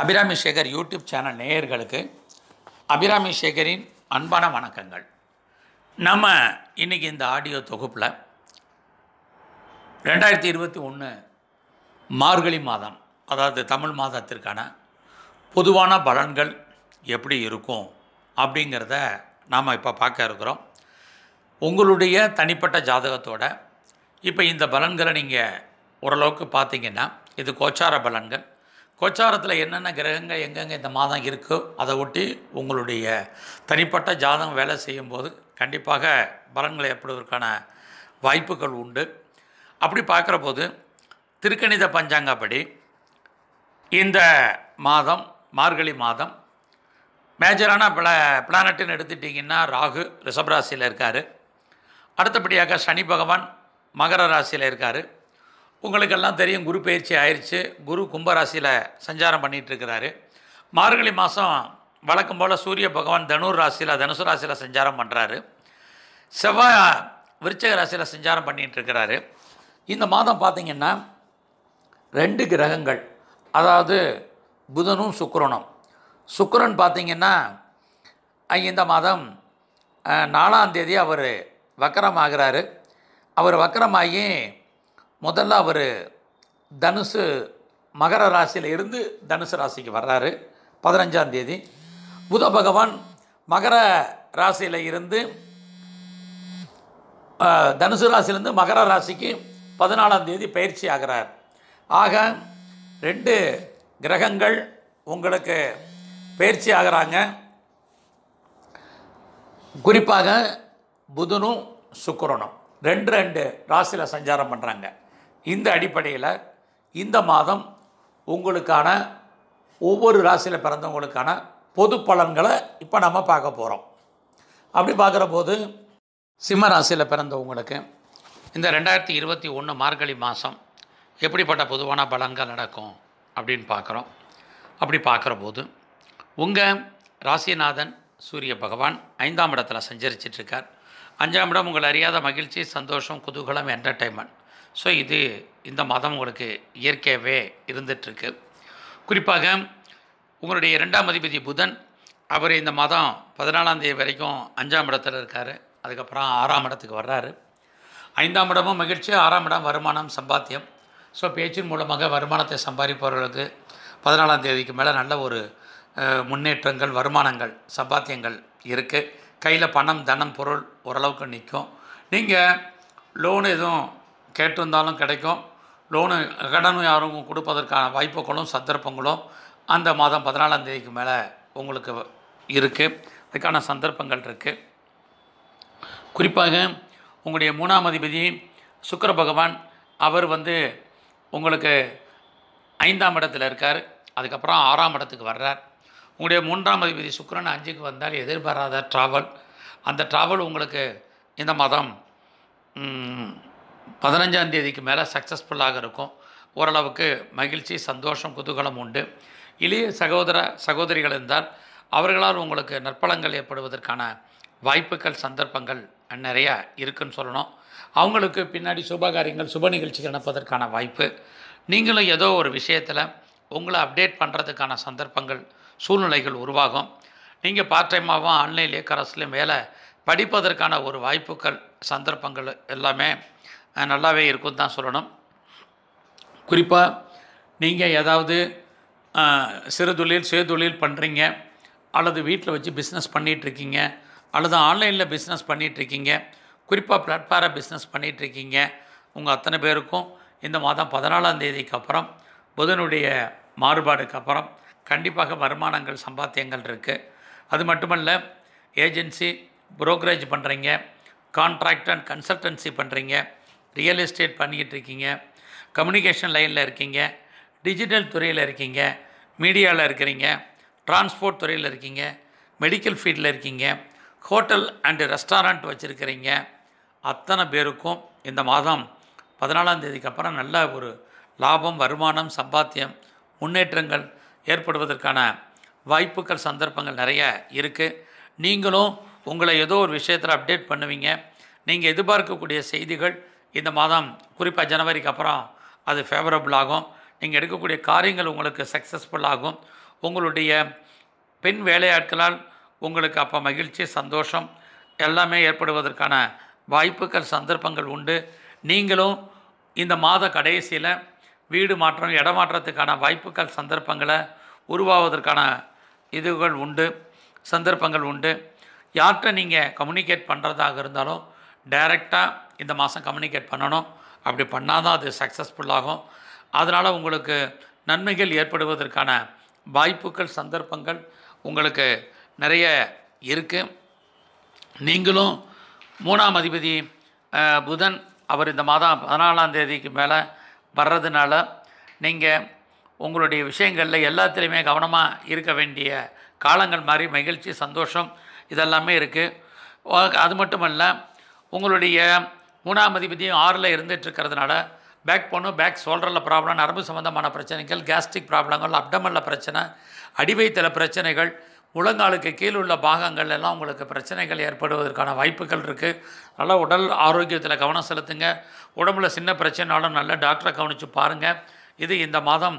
Abirami Sekar YouTube channel நேயர்களுக்கு அபிராமி சேகரின் அன்பான வணக்கங்கள் நம்ம இன்றைக்கி இந்த ஆடியோ தொகுப்பில் ரெண்டாயிரத்தி இருபத்தி ஒன்று மார்கழி மாதம் அதாவது தமிழ் மாதத்திற்கான பொதுவான பலன்கள் எப்படி இருக்கும் அப்படிங்கிறத நாம் இப்போ பார்க்க இருக்கிறோம் உங்களுடைய தனிப்பட்ட ஜாதகத்தோட இப்போ இந்த பலன்களை நீங்கள் ஓரளவுக்கு பார்த்தீங்கன்னா இது கோச்சார பலன்கள் கோச்சாரத்தில் என்னென்ன கிரகங்கள் எங்கெங்கே இந்த மாதம் இருக்கோ அதை ஒட்டி உங்களுடைய தனிப்பட்ட ஜாதகம் வேலை செய்யும்போது கண்டிப்பாக பலன்கள் ஏற்படுவதற்கான வாய்ப்புகள் உண்டு அப்படி பார்க்குற போது திருக்கணித பஞ்சாங்கப்படி இந்த மாதம் மார்கழி மாதம் மேஜரான பிள பிளானட்டுன்னு எடுத்துட்டிங்கன்னா ராகு ராசியில் இருக்கார் அடுத்தபடியாக சனி பகவான் மகர ராசியில் இருக்கார் உங்களுக்கெல்லாம் தெரியும் குரு பயிற்சி ஆயிடுச்சு குரு கும்பராசியில் சஞ்சாரம் பண்ணிகிட்ருக்கிறாரு மார்கழி மாதம் வழக்கம் போல் சூரிய பகவான் தனுர் ராசியில் தனுசு ராசியில் சஞ்சாரம் பண்ணுறாரு செவ்வாய் விருச்சக ராசியில் சஞ்சாரம் பண்ணிகிட்ருக்கிறாரு இந்த மாதம் பார்த்திங்கன்னா ரெண்டு கிரகங்கள் அதாவது புதனும் சுக்கரனும் சுக்கரன் பார்த்திங்கன்னா இந்த மாதம் நாலாம் தேதி அவர் வக்கரமாகிறாரு அவர் வக்கரமாகி முதல்ல அவர் தனுசு மகர ராசியில் இருந்து தனுசு ராசிக்கு வர்றாரு பதினஞ்சாம் தேதி புத பகவான் மகர ராசியில் இருந்து தனுசு ராசியிலேருந்து மகர ராசிக்கு பதினாலாம் தேதி பயிற்சி ஆகிறார் ஆக ரெண்டு கிரகங்கள் உங்களுக்கு பயிற்சி ஆகிறாங்க குறிப்பாக புதனும் சுக்கரனும் ரெண்டு ரெண்டு ராசியில் சஞ்சாரம் பண்ணுறாங்க இந்த அடிப்படையில் இந்த மாதம் உங்களுக்கான ஒவ்வொரு ராசியில் பிறந்தவங்களுக்கான பொது பலன்களை இப்போ நம்ம பார்க்க போகிறோம் அப்படி பார்க்குற போது சிம்ம ராசியில் பிறந்தவங்களுக்கு இந்த ரெண்டாயிரத்தி இருபத்தி ஒன்று மார்கழி மாதம் எப்படிப்பட்ட பொதுவான பலன்கள் நடக்கும் அப்படின்னு பார்க்குறோம் அப்படி பார்க்குற போது உங்கள் ராசிநாதன் சூரிய பகவான் ஐந்தாம் இடத்தில் சஞ்சரிச்சிட்ருக்கார் அஞ்சாம் இடம் உங்கள் அறியாத மகிழ்ச்சி சந்தோஷம் குதூகலம் என்டர்டைன்மெண்ட் ஸோ இது இந்த மதம் உங்களுக்கு இயற்கையாகவே இருந்துகிட்ருக்கு குறிப்பாக உங்களுடைய இரண்டாம் அதிபதி புதன் அவர் இந்த மதம் பதினாலாம் தேதி வரைக்கும் அஞ்சாம் இடத்துல இருக்கார் அதுக்கப்புறம் ஆறாம் இடத்துக்கு வர்றாரு ஐந்தாம் இடமும் மகிழ்ச்சி ஆறாம் இடம் வருமானம் சம்பாத்தியம் ஸோ பேச்சின் மூலமாக வருமானத்தை சம்பாதிப்பவர்களுக்கு பதினாலாம் தேதிக்கு மேலே நல்ல ஒரு முன்னேற்றங்கள் வருமானங்கள் சம்பாத்தியங்கள் இருக்குது கையில் பணம் தனம் பொருள் ஓரளவுக்கு நிற்கும் நீங்கள் லோன் எதுவும் கேட்டிருந்தாலும் கிடைக்கும் லோனு கடனும் யாரும் கொடுப்பதற்கான வாய்ப்புகளும் சந்தர்ப்பங்களும் அந்த மாதம் பதினாலாம் தேதிக்கு மேலே உங்களுக்கு இருக்குது அதுக்கான சந்தர்ப்பங்கள் இருக்குது குறிப்பாக உங்களுடைய மூணாம் அதிபதி சுக்கர பகவான் அவர் வந்து உங்களுக்கு ஐந்தாம் இடத்துல இருக்கார் அதுக்கப்புறம் ஆறாம் இடத்துக்கு வர்றார் உங்களுடைய மூன்றாம் அதிபதி சுக்கரன் அஞ்சுக்கு வந்தால் எதிர்பாராத ட்ராவல் அந்த ட்ராவல் உங்களுக்கு இந்த மாதம் பதினஞ்சாம் தேதிக்கு மேலே சக்ஸஸ்ஃபுல்லாக இருக்கும் ஓரளவுக்கு மகிழ்ச்சி சந்தோஷம் குதூகலம் உண்டு இளைய சகோதர சகோதரிகள் இருந்தால் அவர்களால் உங்களுக்கு நற்பலங்கள் ஏற்படுவதற்கான வாய்ப்புகள் சந்தர்ப்பங்கள் நிறையா இருக்குன்னு சொல்லணும் அவங்களுக்கு பின்னாடி சுபகாரியங்கள் சுப நிகழ்ச்சிகள் நடப்பதற்கான வாய்ப்பு நீங்களும் ஏதோ ஒரு விஷயத்தில் உங்களை அப்டேட் பண்ணுறதுக்கான சந்தர்ப்பங்கள் சூழ்நிலைகள் உருவாகும் நீங்கள் பார்ட் டைமாகவும் ஆன்லைன்லேயே கரஸ்லேயும் வேலை படிப்பதற்கான ஒரு வாய்ப்புகள் சந்தர்ப்பங்கள் எல்லாமே நல்லாவே இருக்கும் தான் சொல்லணும் குறிப்பாக நீங்கள் ஏதாவது சிறு தொழில் சுயதொழில் பண்ணுறீங்க அல்லது வீட்டில் வச்சு பிஸ்னஸ் பண்ணிகிட்ருக்கீங்க அல்லது ஆன்லைனில் பிஸ்னஸ் பண்ணிகிட்ருக்கீங்க குறிப்பாக ப்ளாட்ஃபாரை பிஸ்னஸ் பண்ணிகிட்ருக்கீங்க உங்கள் அத்தனை பேருக்கும் இந்த மாதம் பதினாலாம் தேதிக்கு அப்புறம் புதனுடைய மாறுபாடுக்கு அப்புறம் கண்டிப்பாக வருமானங்கள் சம்பாத்தியங்கள் இருக்குது அது மட்டுமல்ல ஏஜென்சி புரோக்ரேஜ் பண்ணுறீங்க கான்ட்ராக்ட் அண்ட் கன்சல்டன்சி பண்ணுறீங்க ரியல் எஸ்டேட் பண்ணிக்கிட்டு இருக்கீங்க கம்யூனிகேஷன் லைனில் இருக்கீங்க டிஜிட்டல் துறையில் இருக்கீங்க மீடியாவில் இருக்கிறீங்க டிரான்ஸ்போர்ட் துறையில் இருக்கீங்க மெடிக்கல் ஃபீல்டில் இருக்கீங்க ஹோட்டல் அண்டு ரெஸ்டாரண்ட் வச்சுருக்கிறீங்க அத்தனை பேருக்கும் இந்த மாதம் பதினாலாம் தேதிக்கு அப்புறம் நல்ல ஒரு லாபம் வருமானம் சம்பாத்தியம் முன்னேற்றங்கள் ஏற்படுவதற்கான வாய்ப்புகள் சந்தர்ப்பங்கள் நிறைய இருக்குது நீங்களும் உங்களை ஏதோ ஒரு விஷயத்தில் அப்டேட் பண்ணுவீங்க நீங்கள் எதிர்பார்க்கக்கூடிய செய்திகள் இந்த மாதம் குறிப்பாக ஜனவரிக்கு அப்புறம் அது ஃபேவரபுள் ஆகும் நீங்கள் எடுக்கக்கூடிய காரியங்கள் உங்களுக்கு சக்ஸஸ்ஃபுல் ஆகும் உங்களுடைய பெண் வேலையாட்களால் உங்களுக்கு அப்போ மகிழ்ச்சி சந்தோஷம் எல்லாமே ஏற்படுவதற்கான வாய்ப்புகள் சந்தர்ப்பங்கள் உண்டு நீங்களும் இந்த மாத கடைசியில் வீடு மாற்றம் இடமாற்றத்துக்கான வாய்ப்புகள் சந்தர்ப்பங்களை உருவாவதற்கான இதுகள் உண்டு சந்தர்ப்பங்கள் உண்டு யார்கிட்ட நீங்கள் கம்யூனிகேட் பண்ணுறதாக இருந்தாலும் டைரெக்டாக இந்த மாதம் கம்யூனிகேட் பண்ணணும் அப்படி பண்ணால் தான் அது சக்ஸஸ்ஃபுல்லாகும் அதனால் உங்களுக்கு நன்மைகள் ஏற்படுவதற்கான வாய்ப்புகள் சந்தர்ப்பங்கள் உங்களுக்கு நிறைய இருக்குது நீங்களும் மூணாம் அதிபதி புதன் அவர் இந்த மாதம் பதினாலாம் தேதிக்கு மேலே வர்றதுனால நீங்கள் உங்களுடைய விஷயங்களில் எல்லாத்துலேயுமே கவனமாக இருக்க வேண்டிய காலங்கள் மாதிரி மகிழ்ச்சி சந்தோஷம் இதெல்லாமே இருக்குது அது மட்டுமல்ல உங்களுடைய மூணாம் அதிபதியும் ஆறில் இருக்கிறதுனால பேக் போனும் பேக் சோல்டரில் ப்ராப்ளம் நரம்பு சம்மந்தமான பிரச்சனைகள் கேஸ்ட்ரிக் ப்ராப்ளங்கள் அப்டமனில் பிரச்சனை அடிவைத்தல பிரச்சனைகள் முழங்காலுக்கு கீழ் உள்ள பாகங்கள் எல்லாம் உங்களுக்கு பிரச்சனைகள் ஏற்படுவதற்கான வாய்ப்புகள் இருக்குது நல்லா உடல் ஆரோக்கியத்தில் கவனம் செலுத்துங்க உடம்புல சின்ன பிரச்சனைனாலும் நல்ல டாக்டரை கவனித்து பாருங்கள் இது இந்த மாதம்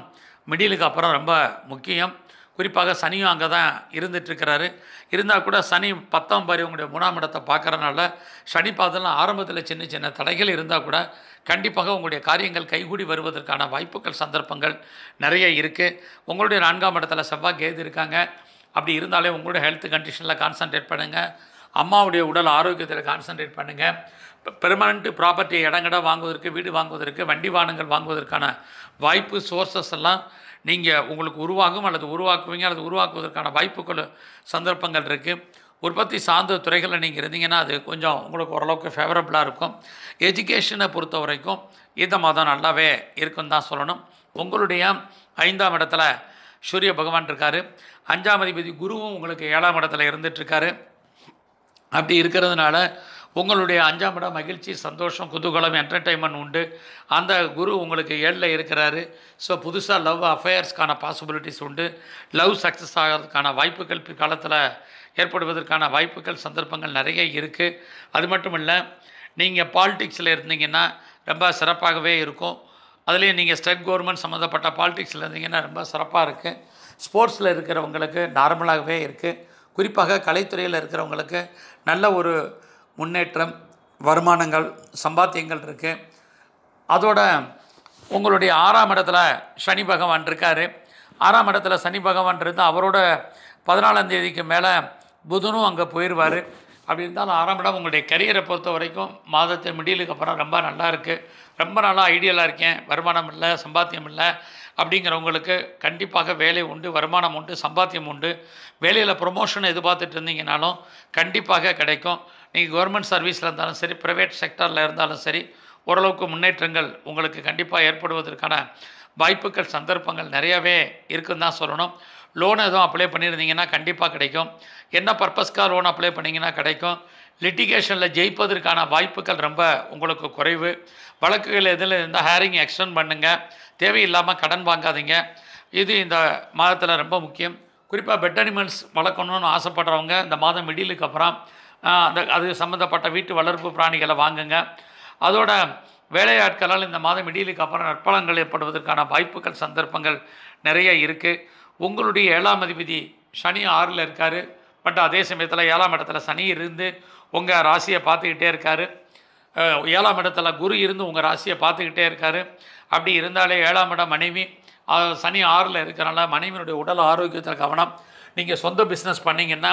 மிடிலுக்கு அப்புறம் ரொம்ப முக்கியம் குறிப்பாக சனியும் அங்கே தான் இருந்துகிட்ருக்கிறாரு இருந்தால் கூட சனி பத்தாம் பாரி உங்களுடைய மூணாம் இடத்தை பார்க்குறனால சனி பாதெல்லாம் ஆரம்பத்தில் சின்ன சின்ன தடைகள் இருந்தால் கூட கண்டிப்பாக உங்களுடைய காரியங்கள் கைகூடி வருவதற்கான வாய்ப்புகள் சந்தர்ப்பங்கள் நிறைய இருக்குது உங்களுடைய நான்காம் இடத்துல செவ்வாய் கேது இருக்காங்க அப்படி இருந்தாலே உங்களுடைய ஹெல்த் கண்டிஷனில் கான்சன்ட்ரேட் பண்ணுங்கள் அம்மாவுடைய உடல் ஆரோக்கியத்தில் கான்சன்ட்ரேட் பண்ணுங்கள் பெர்மனண்ட்டு ப்ராப்பர்ட்டி இடங்கடை வாங்குவதற்கு வீடு வாங்குவதற்கு வண்டி வாகனங்கள் வாங்குவதற்கான வாய்ப்பு சோர்ஸஸ் எல்லாம் நீங்கள் உங்களுக்கு உருவாகும் அல்லது உருவாக்குவீங்க அல்லது உருவாக்குவதற்கான வாய்ப்புகள் சந்தர்ப்பங்கள் இருக்குது உற்பத்தி சார்ந்த துறைகளில் நீங்கள் இருந்தீங்கன்னா அது கொஞ்சம் உங்களுக்கு ஓரளவுக்கு ஃபேவரபுளாக இருக்கும் எஜுகேஷனை பொறுத்த வரைக்கும் இந்த மாதம் நல்லாவே இருக்குன்னு தான் சொல்லணும் உங்களுடைய ஐந்தாம் இடத்துல சூரிய பகவான் இருக்கார் அஞ்சாம் அதிபதி குருவும் உங்களுக்கு ஏழாம் இடத்துல இருந்துகிட்ருக்காரு அப்படி இருக்கிறதுனால உங்களுடைய அஞ்சாம் இடம் மகிழ்ச்சி சந்தோஷம் குதூகலம் என்டர்டைன்மெண்ட் உண்டு அந்த குரு உங்களுக்கு ஏழில் இருக்கிறாரு ஸோ புதுசாக லவ் அஃபேர்ஸ்க்கான பாசிபிலிட்டிஸ் உண்டு லவ் சக்ஸஸ் ஆகிறதுக்கான வாய்ப்புகள் பிற்காலத்தில் ஏற்படுவதற்கான வாய்ப்புகள் சந்தர்ப்பங்கள் நிறைய இருக்குது அது மட்டும் இல்லை நீங்கள் பாலிடிக்ஸில் இருந்தீங்கன்னா ரொம்ப சிறப்பாகவே இருக்கும் அதுலேயும் நீங்கள் ஸ்டேட் கவர்மெண்ட் சம்மந்தப்பட்ட பாலிடிக்ஸில் இருந்தீங்கன்னா ரொம்ப சிறப்பாக இருக்குது ஸ்போர்ட்ஸில் இருக்கிறவங்களுக்கு நார்மலாகவே இருக்குது குறிப்பாக கலைத்துறையில் இருக்கிறவங்களுக்கு நல்ல ஒரு முன்னேற்றம் வருமானங்கள் சம்பாத்தியங்கள் இருக்குது அதோட உங்களுடைய ஆறாம் இடத்துல சனி பகவான் இருக்கார் ஆறாம் இடத்துல சனி பகவான் இருந்தால் அவரோட பதினாலாம் தேதிக்கு மேலே புதனும் அங்கே போயிடுவார் அப்படி இருந்தாலும் ஆறாம் இடம் உங்களுடைய கரியரை பொறுத்த வரைக்கும் மாதத்தின் முடியலுக்கு அப்புறம் ரொம்ப நல்லா இருக்குது ரொம்ப நாளாக ஐடியலாக இருக்கேன் வருமானம் இல்லை சம்பாத்தியம் இல்லை அப்படிங்கிறவங்களுக்கு கண்டிப்பாக வேலை உண்டு வருமானம் உண்டு சம்பாத்தியம் உண்டு வேலையில் ப்ரொமோஷன் எதிர்பார்த்துட்டு இருந்தீங்கனாலும் கண்டிப்பாக கிடைக்கும் நீங்கள் கவர்மெண்ட் சர்வீஸில் இருந்தாலும் சரி ப்ரைவேட் செக்டரில் இருந்தாலும் சரி ஓரளவுக்கு முன்னேற்றங்கள் உங்களுக்கு கண்டிப்பாக ஏற்படுவதற்கான வாய்ப்புகள் சந்தர்ப்பங்கள் நிறையவே இருக்குன்னு தான் சொல்லணும் லோன் எதுவும் அப்ளை பண்ணியிருந்தீங்கன்னா கண்டிப்பாக கிடைக்கும் என்ன பர்பஸ்க்காக லோன் அப்ளை பண்ணிங்கன்னா கிடைக்கும் லிட்டிகேஷனில் ஜெயிப்பதற்கான வாய்ப்புகள் ரொம்ப உங்களுக்கு குறைவு வழக்குகள் எதில் இருந்தால் ஹேரிங் எக்ஸ்டெண்ட் பண்ணுங்கள் தேவையில்லாமல் கடன் வாங்காதீங்க இது இந்த மாதத்தில் ரொம்ப முக்கியம் குறிப்பாக பெட் அனிமல்ஸ் வளர்க்கணும்னு ஆசைப்படுறவங்க இந்த மாதம் மிடிலுக்கு அப்புறம் அந்த அது சம்மந்தப்பட்ட வீட்டு வளர்ப்பு பிராணிகளை வாங்குங்க அதோட வேலையாட்களால் இந்த மாதம் இடியலுக்கு அப்புறம் நற்பலங்கள் ஏற்படுவதற்கான வாய்ப்புகள் சந்தர்ப்பங்கள் நிறைய இருக்குது உங்களுடைய ஏழாம் அதிபதி சனி ஆறில் இருக்கார் பட் அதே சமயத்தில் ஏழாம் இடத்துல சனி இருந்து உங்கள் ராசியை பார்த்துக்கிட்டே இருக்கார் ஏழாம் இடத்துல குரு இருந்து உங்கள் ராசியை பார்த்துக்கிட்டே இருக்கார் அப்படி இருந்தாலே ஏழாம் இடம் மனைவி சனி ஆறில் இருக்கிறனால மனைவியினுடைய உடல் ஆரோக்கியத்தில் கவனம் நீங்கள் சொந்த பிஸ்னஸ் பண்ணிங்கன்னா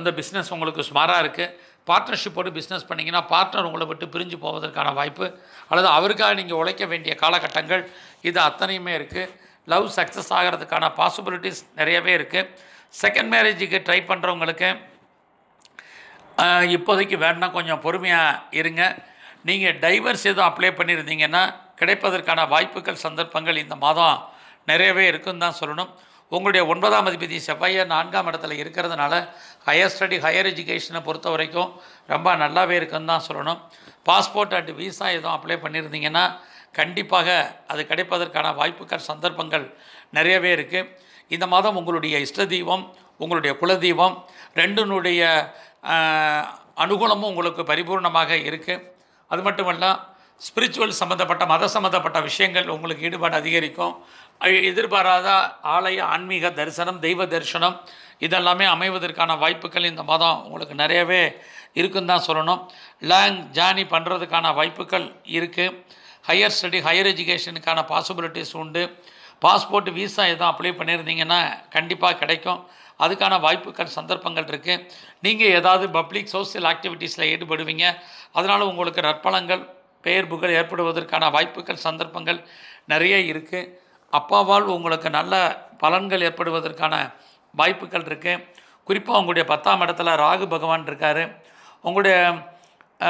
இந்த பிஸ்னஸ் உங்களுக்கு சுமாராக இருக்குது பார்ட்னர்ஷிப்போடு பிஸ்னஸ் பண்ணிங்கன்னா பார்ட்னர் உங்களை விட்டு பிரிஞ்சு போவதற்கான வாய்ப்பு அல்லது அவருக்காக நீங்கள் உழைக்க வேண்டிய காலகட்டங்கள் இது அத்தனையுமே இருக்குது லவ் சக்ஸஸ் ஆகிறதுக்கான பாசிபிலிட்டிஸ் நிறையவே இருக்குது செகண்ட் மேரேஜுக்கு ட்ரை பண்ணுறவங்களுக்கு இப்போதைக்கு வேணால் கொஞ்சம் பொறுமையாக இருங்க நீங்கள் டைவர்ஸ் எதுவும் அப்ளை பண்ணியிருந்தீங்கன்னா கிடைப்பதற்கான வாய்ப்புகள் சந்தர்ப்பங்கள் இந்த மாதம் நிறையவே இருக்குன்னு தான் சொல்லணும் உங்களுடைய ஒன்பதாம் அதிபதி செவ்வாயை நான்காம் இடத்துல இருக்கிறதுனால ஹையர் ஸ்டடி ஹையர் எஜுகேஷனை பொறுத்த வரைக்கும் ரொம்ப நல்லாவே இருக்குன்னு தான் சொல்லணும் பாஸ்போர்ட் அண்டு விசா எதுவும் அப்ளை பண்ணியிருந்தீங்கன்னா கண்டிப்பாக அது கிடைப்பதற்கான வாய்ப்புகள் சந்தர்ப்பங்கள் நிறையவே இருக்குது இந்த மாதம் உங்களுடைய இஷ்ட தீபம் உங்களுடைய குலதெய்வம் ரெண்டுனுடைய அனுகூலமும் உங்களுக்கு பரிபூர்ணமாக இருக்குது அது மட்டுமல்ல ஸ்பிரிச்சுவல் சம்மந்தப்பட்ட மத சம்மந்தப்பட்ட விஷயங்கள் உங்களுக்கு ஈடுபாடு அதிகரிக்கும் எதிர்பாராத ஆலய ஆன்மீக தரிசனம் தெய்வ தரிசனம் இதெல்லாமே அமைவதற்கான வாய்ப்புகள் இந்த மாதம் உங்களுக்கு நிறையவே இருக்குன்னு தான் சொல்லணும் லேங் ஜேர்னி பண்ணுறதுக்கான வாய்ப்புகள் இருக்குது ஹையர் ஸ்டடி ஹையர் எஜுகேஷனுக்கான பாசிபிலிட்டிஸ் உண்டு பாஸ்போர்ட் விசா எதுவும் அப்ளை பண்ணியிருந்தீங்கன்னா கண்டிப்பாக கிடைக்கும் அதுக்கான வாய்ப்புகள் சந்தர்ப்பங்கள் இருக்குது நீங்கள் ஏதாவது பப்ளிக் சோசியல் ஆக்டிவிட்டீஸில் ஈடுபடுவீங்க அதனால் உங்களுக்கு நற்பலங்கள் பெயர் புகழ் ஏற்படுவதற்கான வாய்ப்புகள் சந்தர்ப்பங்கள் நிறைய இருக்குது அப்பாவால் உங்களுக்கு நல்ல பலன்கள் ஏற்படுவதற்கான வாய்ப்புகள் இருக்குது குறிப்பாக உங்களுடைய பத்தாம் இடத்துல ராகு பகவான் இருக்கார் உங்களுடைய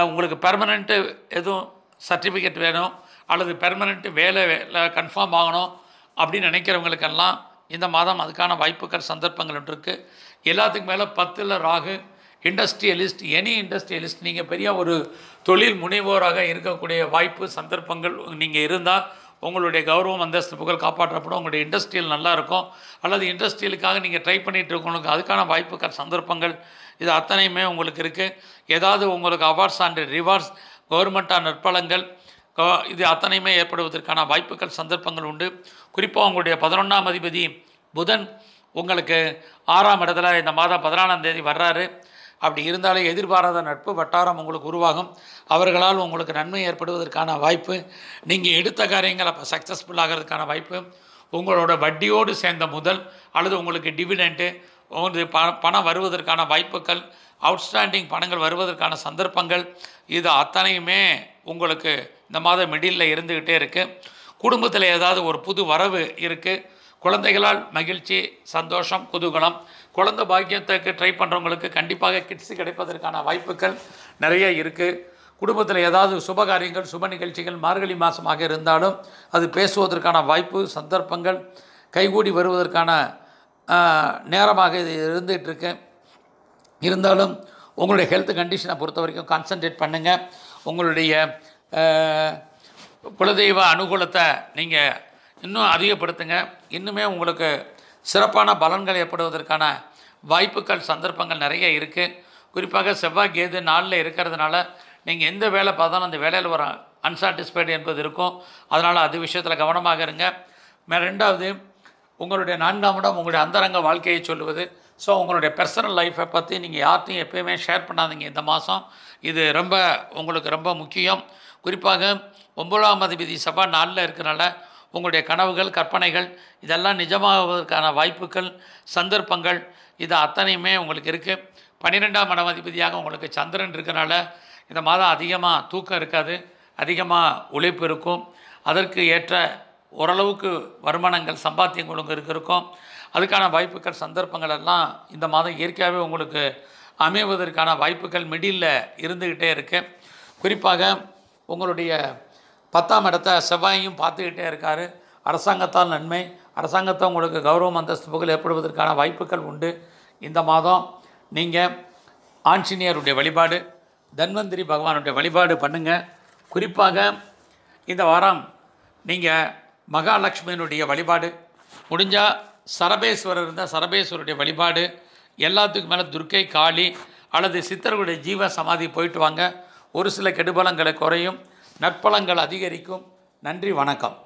உங்களுக்கு பெர்மனெண்ட்டு எதுவும் சர்டிஃபிகேட் வேணும் அல்லது பெர்மனெண்ட்டு வேலை கன்ஃபார்ம் ஆகணும் அப்படின்னு நினைக்கிறவங்களுக்கெல்லாம் இந்த மாதம் அதுக்கான வாய்ப்புகள் சந்தர்ப்பங்கள் இருக்குது எல்லாத்துக்கும் மேலே பத்தில் ராகு இண்டஸ்ட்ரியலிஸ்ட் எனி இண்டஸ்ட்ரியலிஸ்ட் நீங்கள் பெரிய ஒரு தொழில் முனைவோராக இருக்கக்கூடிய வாய்ப்பு சந்தர்ப்பங்கள் நீங்கள் இருந்தால் உங்களுடைய கௌரவம் அந்தஸ்து புகழ் காப்பாற்றப்படும் உங்களுடைய இண்டஸ்ட்ரியல் நல்லாயிருக்கும் அல்லது இண்டஸ்ட்ரியலுக்காக நீங்கள் ட்ரை பண்ணிகிட்டு இருக்கணுங்க அதுக்கான வாய்ப்புகள் சந்தர்ப்பங்கள் இது அத்தனையுமே உங்களுக்கு இருக்குது ஏதாவது உங்களுக்கு அவார்ட்ஸ் அண்ட் ரிவார்ட்ஸ் கவர்மெண்ட்டாக நற்பலங்கள் இது அத்தனையுமே ஏற்படுவதற்கான வாய்ப்புகள் சந்தர்ப்பங்கள் உண்டு குறிப்பாக உங்களுடைய பதினொன்றாம் அதிபதி புதன் உங்களுக்கு ஆறாம் இடத்துல இந்த மாதம் பதினாலாம் தேதி வர்றாரு அப்படி இருந்தாலே எதிர்பாராத நட்பு வட்டாரம் உங்களுக்கு உருவாகும் அவர்களால் உங்களுக்கு நன்மை ஏற்படுவதற்கான வாய்ப்பு நீங்கள் எடுத்த காரியங்கள் அப்போ சக்ஸஸ்ஃபுல் ஆகிறதுக்கான வாய்ப்பு உங்களோட வட்டியோடு சேர்ந்த முதல் அல்லது உங்களுக்கு டிவிடெண்ட்டு உங்களுக்கு ப பணம் வருவதற்கான வாய்ப்புகள் அவுட்ஸ்டாண்டிங் பணங்கள் வருவதற்கான சந்தர்ப்பங்கள் இது அத்தனையுமே உங்களுக்கு இந்த மாதம் மிடில் இருந்துக்கிட்டே இருக்குது குடும்பத்தில் ஏதாவது ஒரு புது வரவு இருக்குது குழந்தைகளால் மகிழ்ச்சி சந்தோஷம் குதூகலம் குழந்த பாக்கியத்துக்கு ட்ரை பண்ணுறவங்களுக்கு கண்டிப்பாக கிட்ஸு கிடைப்பதற்கான வாய்ப்புகள் நிறைய இருக்குது குடும்பத்தில் ஏதாவது சுபகாரியங்கள் சுப நிகழ்ச்சிகள் மார்கழி மாதமாக இருந்தாலும் அது பேசுவதற்கான வாய்ப்பு சந்தர்ப்பங்கள் கைகூடி வருவதற்கான நேரமாக இது இருந்துகிட்ருக்கு இருந்தாலும் உங்களுடைய ஹெல்த் கண்டிஷனை பொறுத்த வரைக்கும் கான்சன்ட்ரேட் பண்ணுங்கள் உங்களுடைய குலதெய்வ அனுகூலத்தை நீங்கள் இன்னும் அதிகப்படுத்துங்க இன்னுமே உங்களுக்கு சிறப்பான பலன்கள் ஏற்படுவதற்கான வாய்ப்புகள் சந்தர்ப்பங்கள் நிறைய இருக்குது குறிப்பாக செவ்வாய் கேது நாளில் இருக்கிறதுனால நீங்கள் எந்த வேலை பார்த்தாலும் அந்த வேலையில் ஒரு அன்சாட்டிஸ்ஃபைடு என்பது இருக்கும் அதனால் அது விஷயத்தில் கவனமாக இருங்க ரெண்டாவது உங்களுடைய நான்காம் இடம் உங்களுடைய அந்தரங்க வாழ்க்கையை சொல்லுவது ஸோ உங்களுடைய பர்சனல் லைஃப்பை பற்றி நீங்கள் யார்ட்டையும் எப்போயுமே ஷேர் பண்ணாதீங்க இந்த மாதம் இது ரொம்ப உங்களுக்கு ரொம்ப முக்கியம் குறிப்பாக ஒம்பதாம் அதிபதி சபா நாளில் இருக்கிறனால உங்களுடைய கனவுகள் கற்பனைகள் இதெல்லாம் நிஜமாகுவதற்கான வாய்ப்புகள் சந்தர்ப்பங்கள் இது அத்தனையுமே உங்களுக்கு இருக்குது பன்னிரெண்டாம் மடம் அதிபதியாக உங்களுக்கு சந்திரன் இருக்கிறனால இந்த மாதம் அதிகமாக தூக்கம் இருக்காது அதிகமாக உழைப்பு இருக்கும் அதற்கு ஏற்ற ஓரளவுக்கு வருமானங்கள் சம்பாத்தியங்கள் உங்களுக்கு இருக்கும் அதுக்கான வாய்ப்புகள் சந்தர்ப்பங்கள் எல்லாம் இந்த மாதம் இயற்கையாகவே உங்களுக்கு அமைவதற்கான வாய்ப்புகள் மிடில் இருந்துக்கிட்டே இருக்குது குறிப்பாக உங்களுடைய பத்தாம் இடத்த செவ்வாயும் பார்த்துக்கிட்டே இருக்கார் அரசாங்கத்தால் நன்மை அரசாங்கத்தை உங்களுக்கு கௌரவம் அந்தஸ்து புகழ் ஏற்படுவதற்கான வாய்ப்புகள் உண்டு இந்த மாதம் நீங்கள் ஆஞ்சநேயருடைய வழிபாடு தன்வந்திரி பகவானுடைய வழிபாடு பண்ணுங்கள் குறிப்பாக இந்த வாரம் நீங்கள் மகாலட்சுமியினுடைய வழிபாடு முடிஞ்சால் சரபேஸ்வரர் இருந்தால் சரபேஸ்வருடைய வழிபாடு எல்லாத்துக்கும் மேலே துர்க்கை காளி அல்லது சித்தர்களுடைய ஜீவ சமாதி போயிட்டு வாங்க ஒரு சில கெடுபலங்களை குறையும் நற்பலங்கள் அதிகரிக்கும் நன்றி வணக்கம்